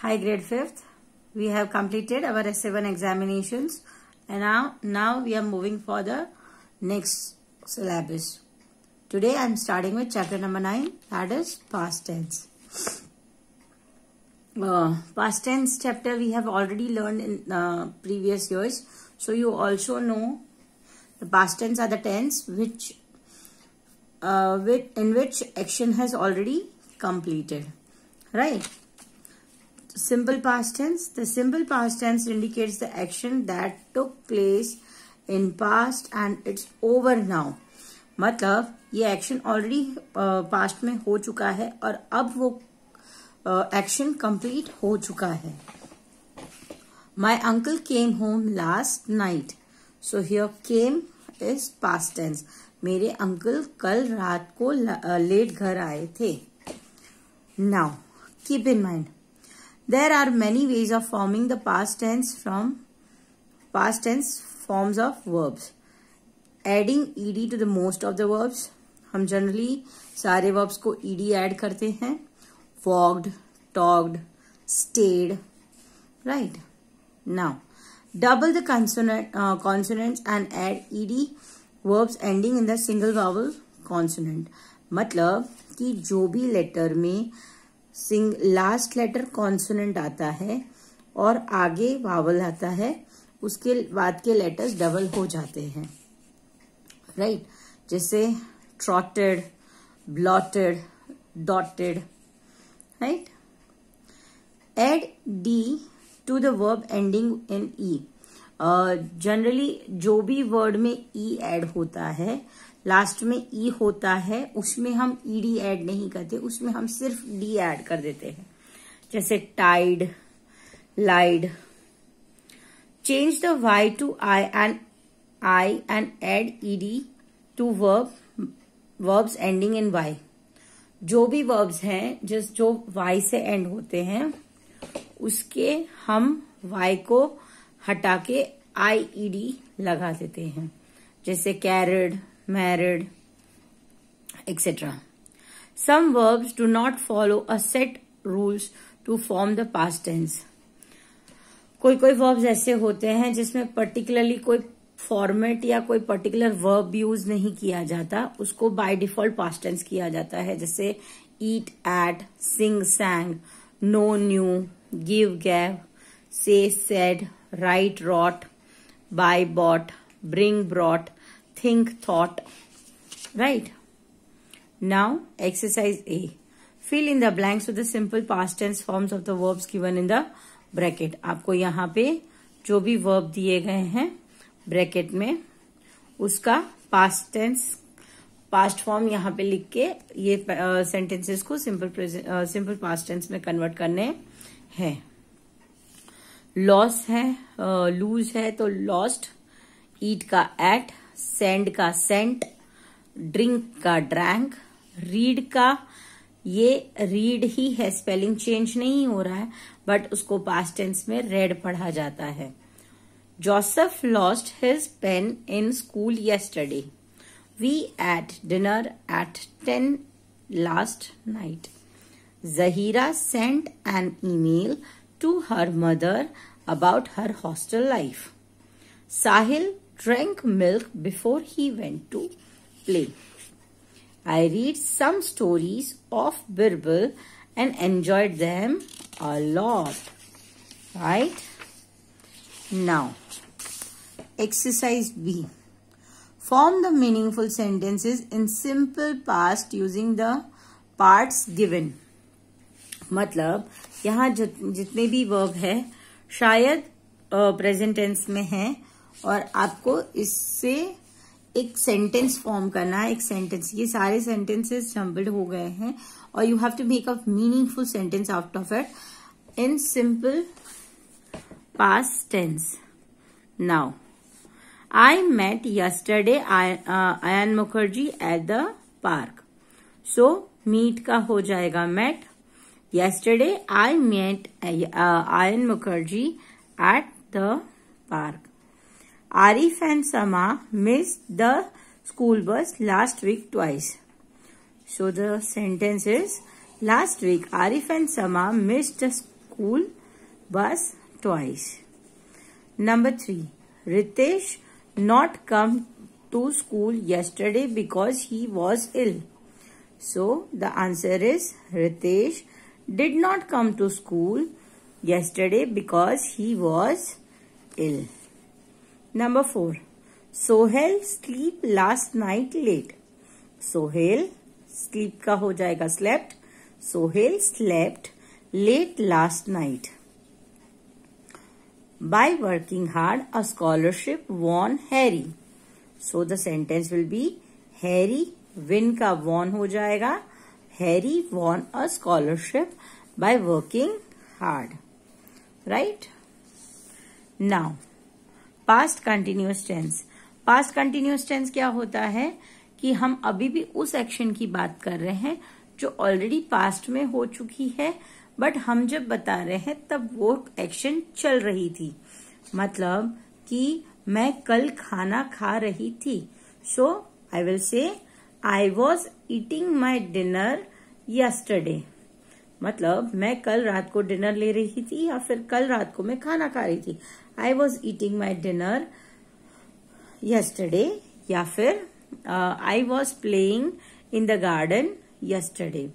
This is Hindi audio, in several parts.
Hi grade 5th. We have completed our S7 examinations and now, now we are moving for the next syllabus. Today I am starting with chapter number 9 that is past tense. Uh, past tense chapter we have already learned in uh, previous years. So you also know the past tense are the tense which, uh, with, in which action has already completed. Right. simple past tense. The simple past tense indicates the action that took place in past and it's over now. मतलब ये एक्शन ऑलरेडी पास्ट में हो चुका है और अब वो एक्शन uh, कंप्लीट हो चुका है my uncle came home last night so here came is past tense मेरे अंकल कल रात को लेट uh, घर आए थे now keep in mind There are many ways of forming the past tense from past tense forms of verbs. Adding ed to the most of the verbs. हम generally सारे verbs को ed add करते हैं Walked, talked, stayed. Right. Now, double the consonant, uh, consonants and add ed verbs ending in the single vowel consonant. मतलब कि जो भी लेटर में सिंग लास्ट लेटर कॉन्सोनेंट आता है और आगे वावल आता है उसके बाद के लेटर्स डबल हो जाते हैं राइट right? जैसे trotted bloated dotted right add D to the verb ending in E generally जो भी वर्ड में ई e एड होता है लास्ट में ई होता है उसमें हम ईडी ऐड नहीं करते उसमें हम सिर्फ डी ऐड कर देते हैं जैसे tied lied change the Y to I and I and add ED to verb verbs ending in Y जो भी वर्ब्स हैं जिस जो वाई से एंड होते हैं उसके हम वाई को हटा के आई ईडी e लगा देते हैं जैसे carried married, etc. Some verbs do not follow a set rules to form the past tense. कोई कोई वर्ब्स ऐसे होते हैं जिसमें पर्टिकुलरली कोई फॉर्मेट या कोई पर्टिकुलर वर्ब यूज नहीं किया जाता उसको बाय डिफॉल्ट पास्ट टेंस किया जाता है जैसे eat ate sing sang know knew give gave say said write wrote buy bought bring brought think thought right now exercise a fill in the blanks with the simple past tense forms of the verbs given in the bracket आपको यहाँ पे जो भी verb दिए गए हैं bracket में उसका past tense पास्ट फॉर्म यहाँ पे लिख के ये सेंटेंसेस को सिंपल सिंपल पास्ट टेंस में कन्वर्ट करने हैं लॉस है लूज है, है तो लॉस्ट ईट का एट सेंड का सेंट ड्रिंक का ड्रैंक रीड का ये रीड ही है स्पेलिंग चेंज नहीं हो रहा है बट उसको पास्ट टेंस में रेड पढ़ा जाता है Joseph lost his pen in school yesterday we ate dinner at ten last night Zahira sent an email to her mother about her hostel life Sahil drank milk before he went to play. I read some stories of Birbal and enjoyed them a lot. Right? Now, exercise B. Form the meaningful sentences in simple past using the parts given. मतलब यहाँ जितने भी verb है शायद प्रेजेंट टेंस में है और आपको इससे एक सेंटेंस फॉर्म करना है एक सेंटेंस ये सारे सेंटेंसेस जम्बल्ड हो गए हैं और you have to make a meaningful sentence out of it in simple past tense now I met yesterday Ayan Mukherjee at the park so meet का हो जाएगा met yesterday I met Ayan Mukherjee at the park Arif and Sama missed the school bus last week twice. So the sentence is last week Arif and Sama missed the school bus twice. Number 3. Ritesh not come to school yesterday because he was ill. So the answer is Ritesh did not come to school yesterday because he was ill. Number 4. Sohail sleep last night late Sohail sleep का हो जाएगा slept Sohail slept late last night by working hard a scholarship won harry so the sentence will be harry win ka won ho jayega harry won a scholarship by working hard right now past continuous tense past continuous tense क्या होता है कि हम अभी भी उस एक्शन की बात कर रहे हैं जो ऑलरेडी पास्ट में हो चुकी है बट हम जब बता रहे हैं तब वो एक्शन चल रही थी मतलब कि मैं कल खाना खा रही थी सो I will say I was eating my dinner yesterday मतलब मैं कल रात को डिनर ले रही थी या फिर कल रात को मैं खाना खा रही थी I was eating my dinner yesterday या फिर I was playing in the garden yesterday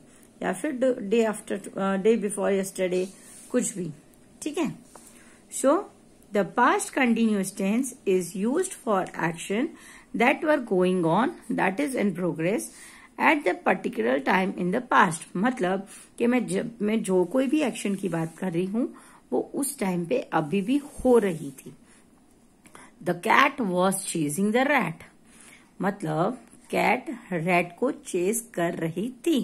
या फिर day after day before yesterday कुछ भी ठीक है so the past continuous tense is use for action that were going on that is in progress at the particular time in the past मतलब कि मैं जब मैं जो कोई भी एक्शन की बात कर रही हूँ वो उस टाइम पे अभी भी हो रही थी the cat was chasing the rat मतलब कैट रैट को चेस कर रही थी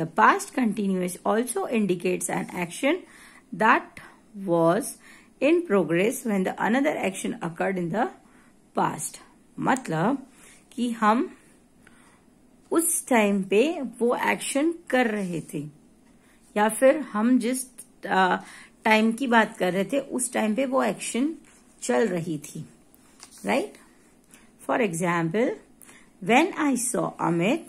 the past continuous also indicates an action that was in progress when the another action occurred in the past मतलब कि हम उस टाइम पे वो एक्शन कर रहे थे या फिर हम जिस टाइम की बात कर रहे थे उस टाइम पे वो एक्शन चल रही थी right for example when I saw Amit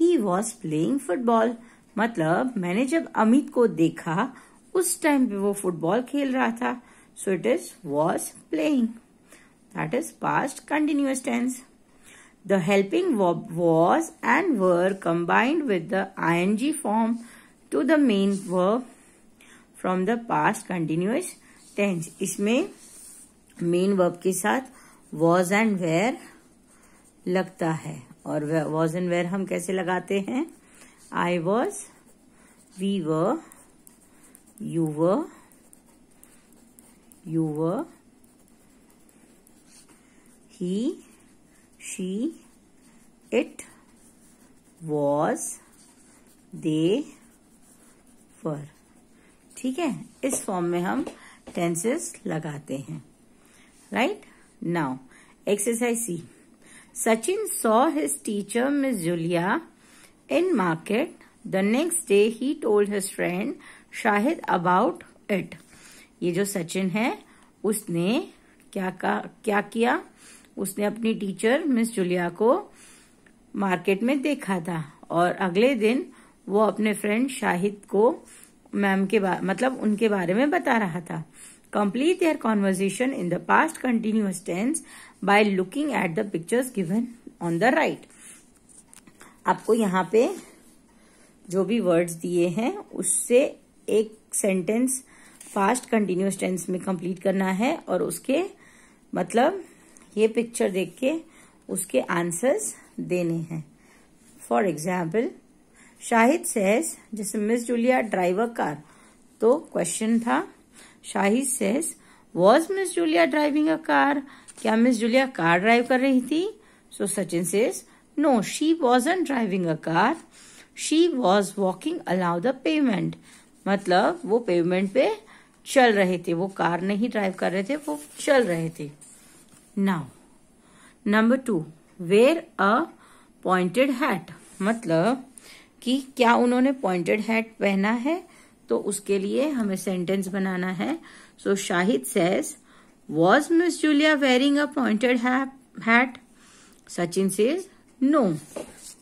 he was playing football मतलब मैंने जब अमित को देखा उस टाइम पे वो फुटबॉल खेल रहा था so it is was playing that is past continuous tense The helping verb was and were combined with the ing form to the main verb from the past continuous tense. isme main verb ke sath was and were lagta hai aur was and were hum kaise lagate hain I was, we were, you were, you were, he she it was they were ठीक है इस फॉर्म में हम टेंसेस लगाते हैं right now exercise C Sachin saw his teacher Miss Julia in market the next day he told his friend Shahid about it ये जो सचिन है उसने क्या का, क्या किया उसने अपनी टीचर मिस जुलिया को मार्केट में देखा था और अगले दिन वो अपने फ्रेंड शाहिद को मैम के मतलब उनके बारे में बता रहा था complete your conversation in the past continuous tense by looking at the pictures given on the right आपको यहाँ पे जो भी वर्ड्स दिए हैं उससे एक सेंटेंस फास्ट कंटिन्यूस टेंस में कंप्लीट करना है और उसके मतलब ये पिक्चर देख के उसके आंसर्स देने हैं फॉर एग्जाम्पल शाहिद सहस जैसे मिस जूलिया ड्राइवर कार तो क्वेश्चन था Shahid says was Miss Julia driving a car क्या मिस जूलिया कार ड्राइव कर रही थी so Sachin says no she was an driving a car she was walking अलाउ द पेमेंट मतलब वो पेमेंट पे चल रहे थे वो कार नहीं ड्राइव कर रहे थे वो चल रहे थे now number two wear a pointed hat मतलब कि क्या उन्होंने पॉइंटेड हैट पहना है तो उसके लिए हमें सेंटेंस बनाना है so Shahid says was Miss Julia wearing a pointed hat Sachin says no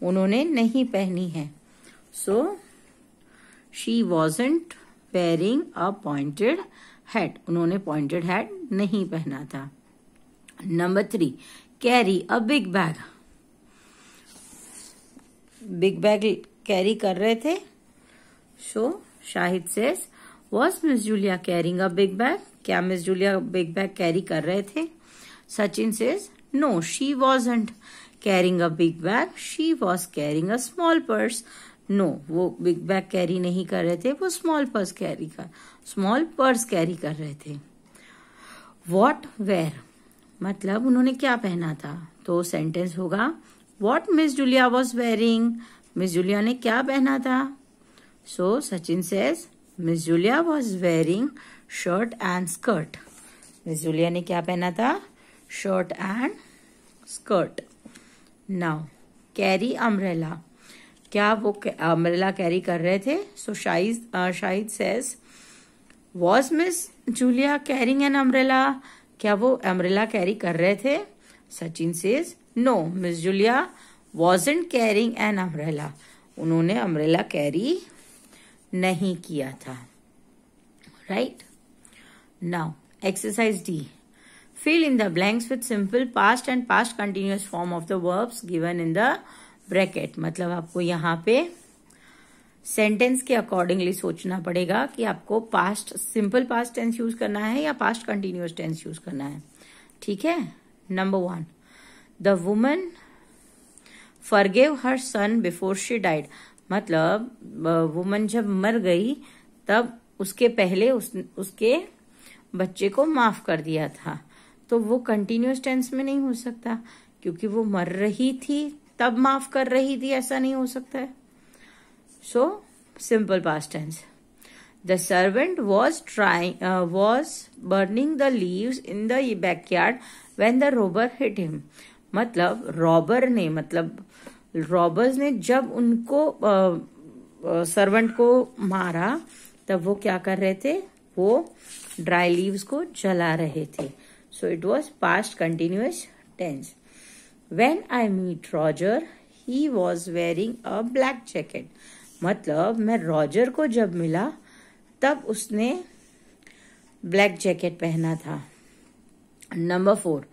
उन्होंने नहीं पहनी है so she wasn't wearing a pointed hat उन्होंने पॉइंटेड हैट नहीं पहना था number three carry a big bag big bag carry कर रहे थे so so, Shahid says was Miss Julia carrying a big bag क्या Miss Julia big bag carry कर रहे थे Sachin says no she was wasn't carrying a big bag she was carrying a small purse no वो बिग बैग कैरी नहीं कर रहे थे वो स्मॉल पर्स कैरी कर स्मॉल पर्स कैरी कर रहे थे वॉट वेर मतलब उन्होंने क्या पहना था तो सेंटेंस होगा what Miss Julia was wearing Miss Julia ने क्या पहना था so Sachin says Miss Julia was wearing shirt and skirt Miss Julia ने क्या पहना था shirt and skirt now carry umbrella क्या वो अम्ब्रेला कैरी कर रहे थे so Shahid Shahid says was Miss Julia carrying an umbrella क्या वो अम्ब्रेला कैरी कर रहे थे Sachin says no Miss Julia wasn't carrying an umbrella उन्होंने अम्ब्रेला कैरी नहीं किया था right now exercise D fill in the blanks with simple past and past continuous form of the verbs given in the bracket मतलब आपको यहाँ पे सेंटेंस के अकॉर्डिंगली सोचना पड़ेगा कि आपको past simple past tense use करना है या पास्ट कंटिन्यूस टेंस यूज करना है ठीक है number one the woman forgave her son before she died मतलब वुमन uh, जब मर गई तब उसके पहले उस, उसके बच्चे को माफ कर दिया था तो वो कंटिन्यूस टेंस में नहीं हो सकता क्योंकि वो मर रही थी तब माफ कर रही थी ऐसा नहीं हो सकता है So simple past tense. The servant was trying uh, was burning the leaves in the backyard when the robber hit him. मतलब रॉबर ने मतलब रॉबर्स ने जब उनको सर्वेंट uh, uh, को मारा तब वो क्या कर रहे थे वो ड्राई लीव्स को जला रहे थे so it was past continuous tense when I meet Roger he was wearing a black jacket मतलब मैं रॉजर को जब मिला तब उसने ब्लैक जैकेट पहना था number four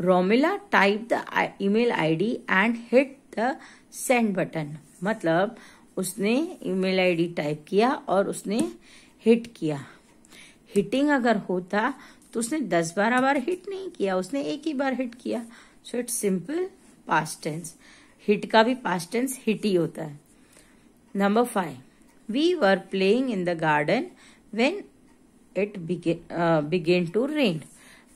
Romila type the email ID and hit the send button मतलब उसने ईमेल आईडी टाइप किया और उसने हिट किया हिटिंग अगर होता तो उसने दस बारह बार हिट नहीं किया उसने एक ही बार हिट किया so it's simple past tense hit का भी पास्ट टेंस हिट ही होता है Number 5. We were playing in the garden when it began, uh, began to rain.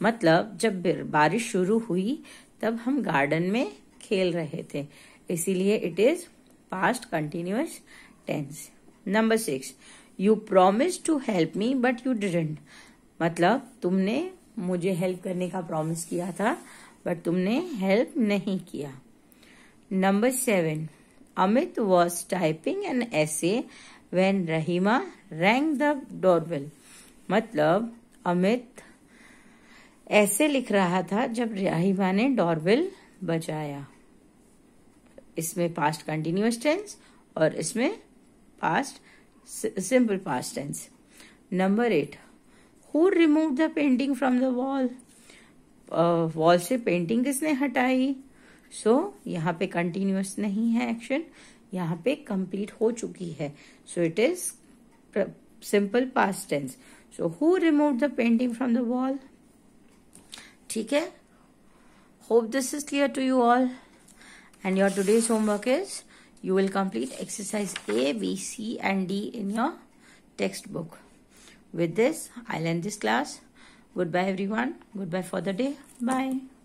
मतलब जब बारिश शुरू हुई तब हम गार्डन में खेल रहे थे इसीलिए it is past continuous tense number six you promise to help me but you didn't मतलब तुमने मुझे हेल्प करने का प्रोमिस किया था बट तुमने हेल्प नहीं किया number seven Amit was typing an essay when Rahima rang the doorbell. मतलब अमित ऐसे लिख रहा था जब रहीमा ने डॉरबेल बजाया इसमें पास्ट कंटिन्यूस टेंस और इसमें past simple past tense number eight who remove the painting from the wall wall से पेंटिंग किसने हटाई सो so, यहाँ पे कंटिन्यूस नहीं है एक्शन यहाँ पे कंप्लीट हो चुकी है so it is simple past tense so who remove the painting from the wall ठीक है hope this is clear to you all and your today's homework is you will complete exercise A B C and D in your textbook with this I end this class goodbye everyone goodbye for the day bye